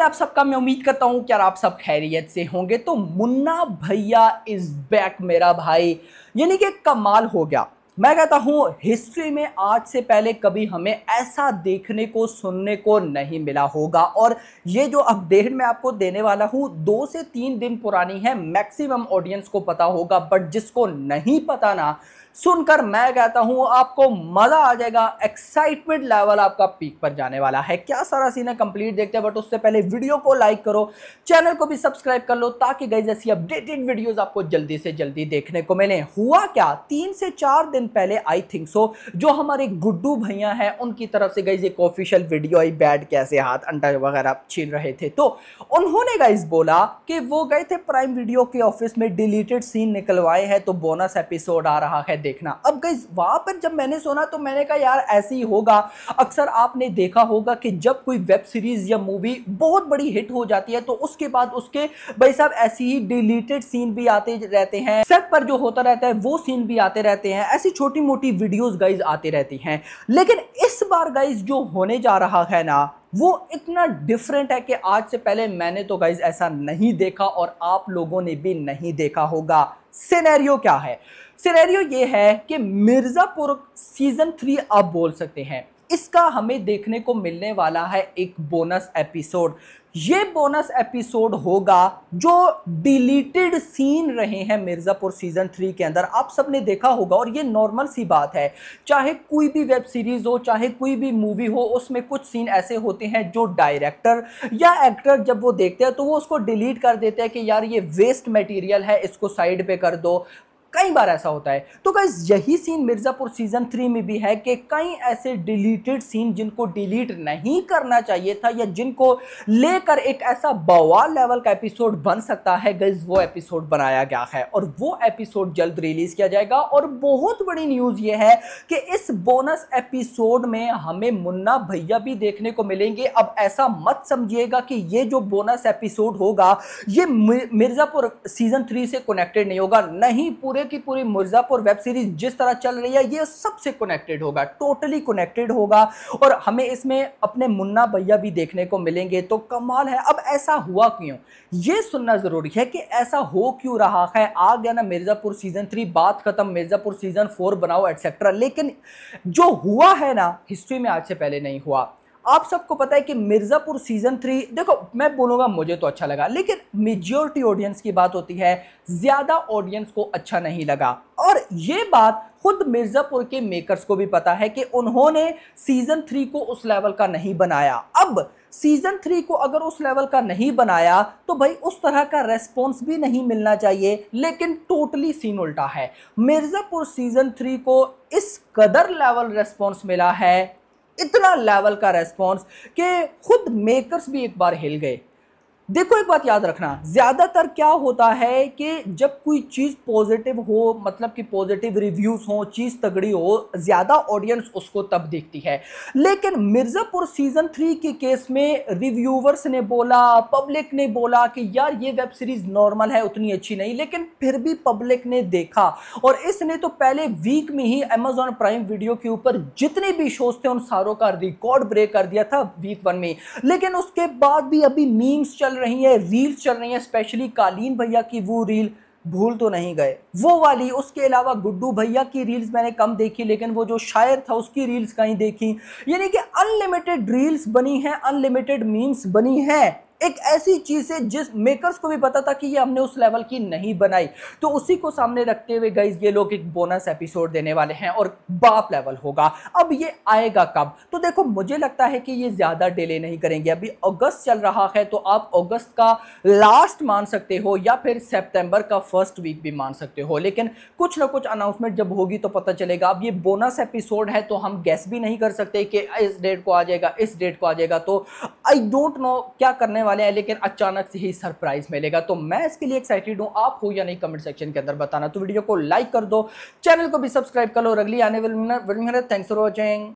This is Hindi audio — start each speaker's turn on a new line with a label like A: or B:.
A: हाल आप सबका मैं उम्मीद करता हूँ कि यार आप सब खैरियत से होंगे तो मुन्ना भैया इज़ बैक मेरा भाई यानी कि कमाल हो गया मैं कहता हूँ हिस्ट्री में आज से पहले कभी हमें ऐसा देखने को सुनने को नहीं मिला होगा और ये जो अपडेट मैं आपको देने वाला हूँ दो से तीन दिन पुरानी है मैक्सिमम ऑडियंस को पता होगा बट जिसको नहीं पता ना सुनकर मैं कहता हूँ आपको मज़ा आ जाएगा एक्साइटमेंट लेवल आपका पीक पर जाने वाला है क्या सारा सीन है कंप्लीट देखते हैं बट उससे पहले वीडियो को लाइक करो चैनल को भी सब्सक्राइब कर लो ताकि गई जैसी अपडेटेड वीडियोज़ आपको जल्दी से जल्दी देखने को मिले हुआ क्या तीन से चार दिन पहले आई थिंक सो जो हमारे गुड्डू भैया हैं उनकी तरफ से गई एक ऑफिशियल वीडियो आई बैट कैसे हाथ अंडा वगैरह छीन रहे थे तो उन्होंने गाइज बोला कि वो गए थे प्राइम वीडियो के ऑफिस में डिलीटेड सीन निकलवाए हैं तो बोनस एपिसोड आ रहा है देखना अब गाइज वहां पर जब मैंने सुना तो मैंने कहा यार ऐसे ही होगा अक्सर आपने देखा होगा कि जब कोई वेब सीरीज़ या मूवी बहुत बड़ी हिट हो जाती है तो उसके बाद उसके भाई साहब ऐसी ही डिलीटेड सीन भी आते रहते हैं सेट पर जो होता रहता है वो सीन भी आते रहते हैं ऐसी छोटी मोटी वीडियोस गाइज आती रहती हैं लेकिन इस बार गाइज जो होने जा रहा है ना वो इतना डिफरेंट है कि आज से पहले मैंने तो गाइज ऐसा नहीं देखा और आप लोगों ने भी नहीं देखा होगा सिनेरियो क्या है सिनेरियो ये है कि मिर्ज़ापुर सीज़न थ्री आप बोल सकते हैं इसका हमें देखने को मिलने वाला है एक बोनस एपिसोड ये बोनस एपिसोड होगा जो डिलीटेड सीन रहे हैं मिर्ज़ापुर सीज़न थ्री के अंदर आप सबने देखा होगा और ये नॉर्मल सी बात है चाहे कोई भी वेब सीरीज़ हो चाहे कोई भी मूवी हो उसमें कुछ सीन ऐसे होते हैं जो डायरेक्टर या एक्टर जब वो देखते हैं तो वो उसको डिलीट कर देते हैं कि यार ये वेस्ट मटेरियल है इसको साइड पे कर दो कई बार ऐसा होता है तो गाइज यही सीन मिर्ज़ापुर सीज़न थ्री में भी है कि कई ऐसे डिलीटेड सीन जिनको डिलीट नहीं करना चाहिए था या जिनको लेकर एक ऐसा बवाल लेवल का एपिसोड बन सकता है गाइज वो एपिसोड बनाया गया है और वो एपिसोड जल्द रिलीज़ किया जाएगा और बहुत बड़ी न्यूज़ ये है कि इस बोनस एपिसोड में हमें मुन्ना भैया भी देखने को मिलेंगे अब ऐसा मत समझिएगा कि ये जो बोनस एपिसोड होगा ये मिर्ज़ापुर सीज़न थ्री से कनेक्टेड नहीं होगा नहीं पूरे देखोगे कि पूरी मिर्ज़ापुर वेब सीरीज जिस तरह चल रही है ये सबसे कनेक्टेड होगा टोटली कनेक्टेड होगा और हमें इसमें अपने मुन्ना भैया भी देखने को मिलेंगे तो कमाल है अब ऐसा हुआ क्यों ये सुनना ज़रूरी है कि ऐसा हो क्यों रहा है आ गया ना मिर्ज़ापुर सीज़न थ्री बात ख़त्म मिर्ज़ापुर सीज़न फोर बनाओ एटसेट्रा लेकिन जो हुआ है ना हिस्ट्री में आज से पहले नहीं हुआ आप सबको पता है कि मिर्ज़ापुर सीज़न थ्री देखो मैं बोलूँगा मुझे तो अच्छा लगा लेकिन मेजोरिटी ऑडियंस की बात होती है ज़्यादा ऑडियंस को अच्छा नहीं लगा और ये बात खुद मिर्ज़ापुर के मेकर्स को भी पता है कि उन्होंने सीज़न थ्री को उस लेवल का नहीं बनाया अब सीज़न थ्री को अगर उस लेवल का नहीं बनाया तो भाई उस तरह का रेस्पॉन्स भी नहीं मिलना चाहिए लेकिन टोटली सीन उल्टा है मिर्ज़ापुर सीज़न थ्री को इस कदर लेवल रेस्पॉन्स मिला है इतना लेवल का रेस्पॉन्स कि खुद मेकर्स भी एक बार हिल गए देखो एक बात याद रखना ज़्यादातर क्या होता है कि जब कोई चीज़ पॉजिटिव हो मतलब कि पॉजिटिव रिव्यूज़ हो चीज़ तगड़ी हो ज़्यादा ऑडियंस उसको तब देखती है लेकिन मिर्ज़ापुर सीज़न थ्री के केस में रिव्यूवर्स ने बोला पब्लिक ने बोला कि यार ये वेब सीरीज़ नॉर्मल है उतनी अच्छी नहीं लेकिन फिर भी पब्लिक ने देखा और इसने तो पहले वीक में ही अमेजोन प्राइम वीडियो के ऊपर जितने भी शोज़ थे उन सारों का रिकॉर्ड ब्रेक कर दिया था वीक वन में लेकिन उसके बाद भी अभी मीम्स चल रही है रील चल रही है स्पेशली कालीन भैया की वो रील भूल तो नहीं गए वो वाली उसके अलावा गुड्डू भैया की रील्स मैंने कम देखी लेकिन वो जो शायर था उसकी रील्स कहीं देखी यानी कि अनलिमिटेड रील्स बनी हैं अनलिमिटेड मीम्स बनी हैं एक ऐसी चीज़ है जिस मेकर्स को भी पता था कि ये हमने उस लेवल की नहीं बनाई तो उसी को सामने रखते हुए गाइज ये लोग एक बोनस एपिसोड देने वाले हैं और बाप लेवल होगा अब ये आएगा कब तो देखो मुझे लगता है कि ये ज़्यादा डिले नहीं करेंगे अभी अगस्त चल रहा है तो आप अगस्त का लास्ट मान सकते हो या फिर सेप्टेंबर का फर्स्ट वीक भी मान सकते हो लेकिन कुछ ना कुछ अनाउंसमेंट जब होगी तो पता चलेगा अब ये बोनस एपिसोड है तो हम गैस भी नहीं कर सकते कि इस डेट को आ जाएगा इस डेट को आ जाएगा तो आई डोंट नो क्या करने वाले हैं लेकिन अचानक से ही सरप्राइज मिलेगा तो मैं इसके लिए एक्साइटेड हूँ आप हो या नहीं कमेंट सेक्शन के अंदर बताना तो वीडियो को लाइक कर दो चैनल को भी सब्सक्राइब कर लो अगली आने वाली थैंक्स फॉर वॉचिंग